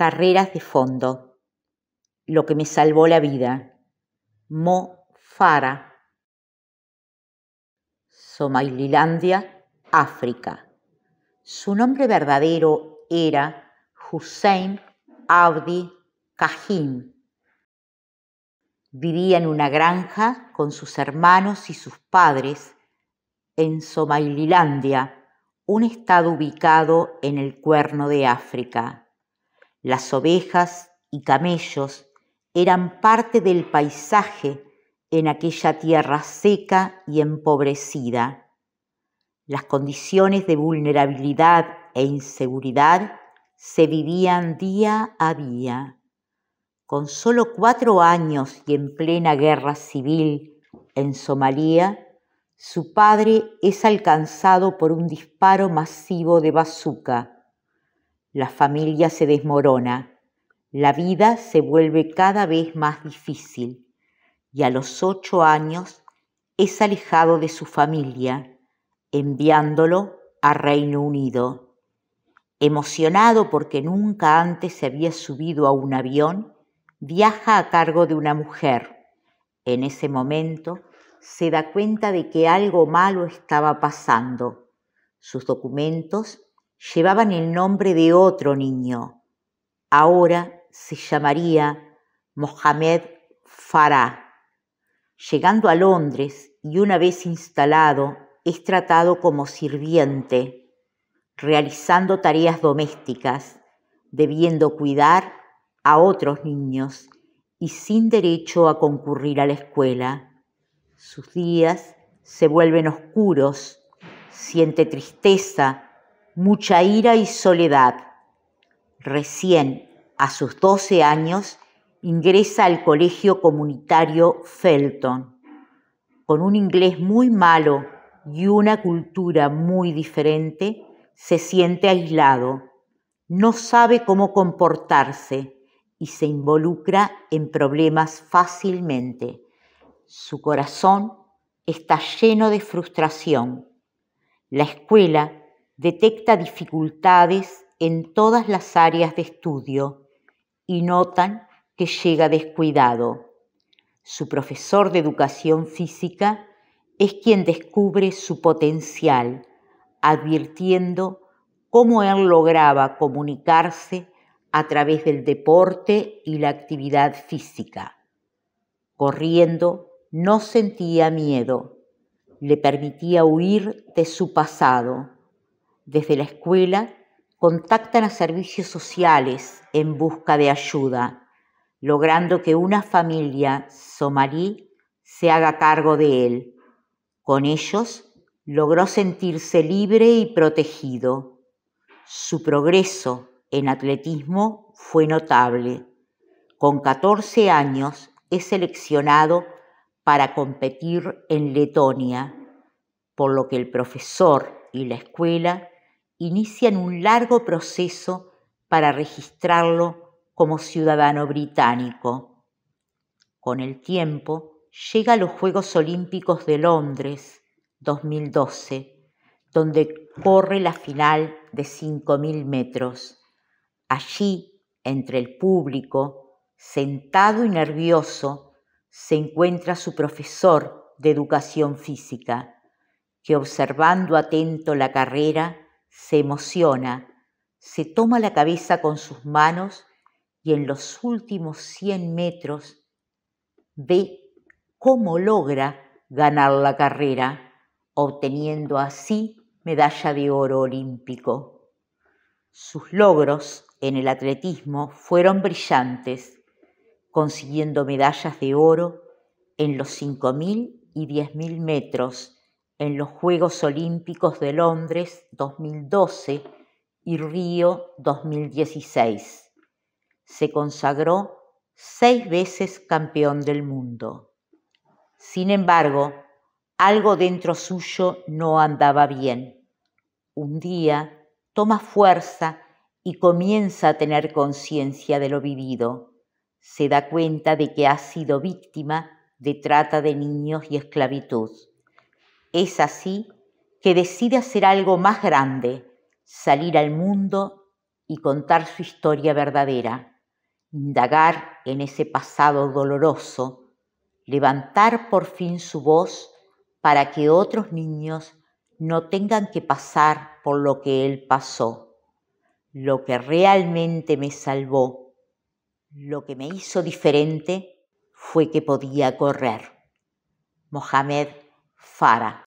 Carreras de fondo. Lo que me salvó la vida. Mo Farah. Somalilandia, África. Su nombre verdadero era Hussein Abdi Kahim. Vivía en una granja con sus hermanos y sus padres en Somalilandia, un estado ubicado en el cuerno de África. Las ovejas y camellos eran parte del paisaje en aquella tierra seca y empobrecida. Las condiciones de vulnerabilidad e inseguridad se vivían día a día. Con solo cuatro años y en plena guerra civil en Somalia, su padre es alcanzado por un disparo masivo de bazooka, la familia se desmorona, la vida se vuelve cada vez más difícil y a los ocho años es alejado de su familia, enviándolo a Reino Unido. Emocionado porque nunca antes se había subido a un avión, viaja a cargo de una mujer. En ese momento se da cuenta de que algo malo estaba pasando. Sus documentos llevaban el nombre de otro niño. Ahora se llamaría Mohamed Farah. Llegando a Londres y una vez instalado, es tratado como sirviente, realizando tareas domésticas, debiendo cuidar a otros niños y sin derecho a concurrir a la escuela. Sus días se vuelven oscuros, siente tristeza, mucha ira y soledad. Recién a sus 12 años ingresa al colegio comunitario Felton. Con un inglés muy malo y una cultura muy diferente, se siente aislado, no sabe cómo comportarse y se involucra en problemas fácilmente. Su corazón está lleno de frustración. La escuela detecta dificultades en todas las áreas de estudio y notan que llega descuidado. Su profesor de educación física es quien descubre su potencial, advirtiendo cómo él lograba comunicarse a través del deporte y la actividad física. Corriendo no sentía miedo, le permitía huir de su pasado desde la escuela contactan a servicios sociales en busca de ayuda, logrando que una familia somalí se haga cargo de él. Con ellos logró sentirse libre y protegido. Su progreso en atletismo fue notable. Con 14 años es seleccionado para competir en Letonia, por lo que el profesor y la escuela inician un largo proceso para registrarlo como ciudadano británico. Con el tiempo, llega a los Juegos Olímpicos de Londres 2012, donde corre la final de 5.000 metros. Allí, entre el público, sentado y nervioso, se encuentra su profesor de educación física, que observando atento la carrera, se emociona, se toma la cabeza con sus manos y en los últimos 100 metros ve cómo logra ganar la carrera, obteniendo así medalla de oro olímpico. Sus logros en el atletismo fueron brillantes, consiguiendo medallas de oro en los 5.000 y 10.000 metros en los Juegos Olímpicos de Londres 2012 y Río 2016. Se consagró seis veces campeón del mundo. Sin embargo, algo dentro suyo no andaba bien. Un día toma fuerza y comienza a tener conciencia de lo vivido. Se da cuenta de que ha sido víctima de trata de niños y esclavitud. Es así que decide hacer algo más grande, salir al mundo y contar su historia verdadera, indagar en ese pasado doloroso, levantar por fin su voz para que otros niños no tengan que pasar por lo que él pasó, lo que realmente me salvó, lo que me hizo diferente fue que podía correr. Mohamed fara.